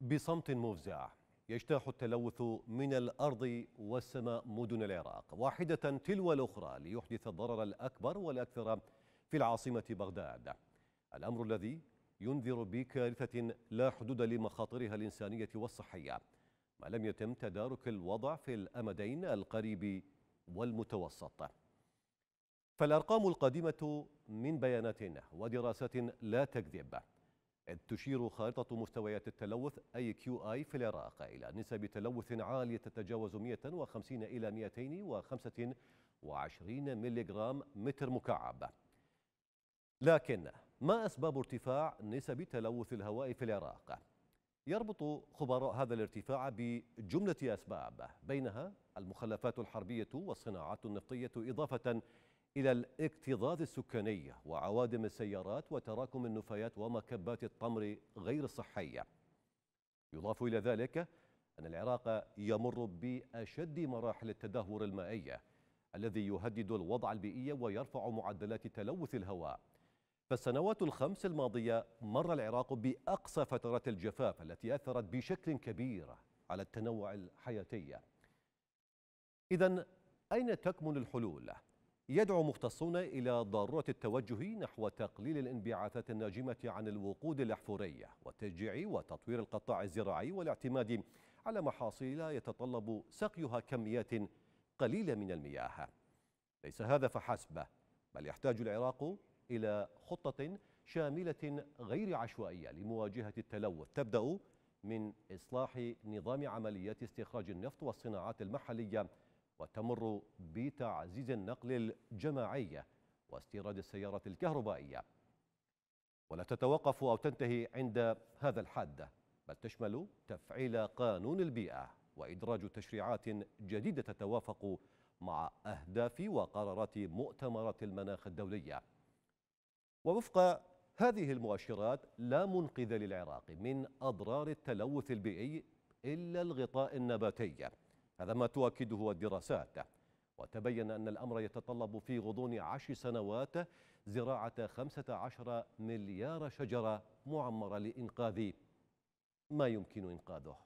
بصمت مفزع يجتاح التلوث من الأرض والسماء مدن العراق واحدة تلو الأخرى ليحدث الضرر الأكبر والأكثر في العاصمة بغداد الأمر الذي ينذر بكارثة لا حدود لمخاطرها الإنسانية والصحية ما لم يتم تدارك الوضع في الأمدين القريب والمتوسط فالأرقام القادمة من بيانات ودراسات لا تكذب إذ تشير خارطة مستويات التلوث أي كيو آي في العراق إلى نسب تلوث عالية تتجاوز 150 إلى 225 ملغرام متر مكعب لكن ما أسباب ارتفاع نسب تلوث الهواء في العراق؟ يربط خبراء هذا الارتفاع بجملة أسباب بينها المخلفات الحربية والصناعات النفطية إضافة إلى الاكتظاظ السكاني وعوادم السيارات وتراكم النفايات ومكبات التمر غير الصحية يضاف إلى ذلك أن العراق يمر بأشد مراحل التدهور المائية الذي يهدد الوضع البيئي ويرفع معدلات تلوث الهواء فالسنوات الخمس الماضية مر العراق بأقصى فترات الجفاف التي أثرت بشكل كبير على التنوع الحياتي إذا أين تكمن الحلول؟ يدعو مختصون إلى ضرورة التوجه نحو تقليل الانبعاثات الناجمة عن الوقود الأحفورية والتشجيع وتطوير القطاع الزراعي والاعتماد على محاصيل يتطلب سقيها كميات قليلة من المياه ليس هذا فحسب بل يحتاج العراق إلى خطة شاملة غير عشوائية لمواجهة التلوث تبدأ من إصلاح نظام عمليات استخراج النفط والصناعات المحلية وتمر بتعزيز النقل الجماعي واستيراد السيارات الكهربائية ولا تتوقف أو تنتهي عند هذا الحد بل تشمل تفعيل قانون البيئة وإدراج تشريعات جديدة تتوافق مع أهداف وقرارات مؤتمرات المناخ الدولية ووفق هذه المؤشرات لا منقذ للعراق من أضرار التلوث البيئي إلا الغطاء النباتي هذا ما تؤكده الدراسات وتبين أن الأمر يتطلب في غضون عشر سنوات زراعة 15 مليار شجرة معمرة لإنقاذ ما يمكن إنقاذه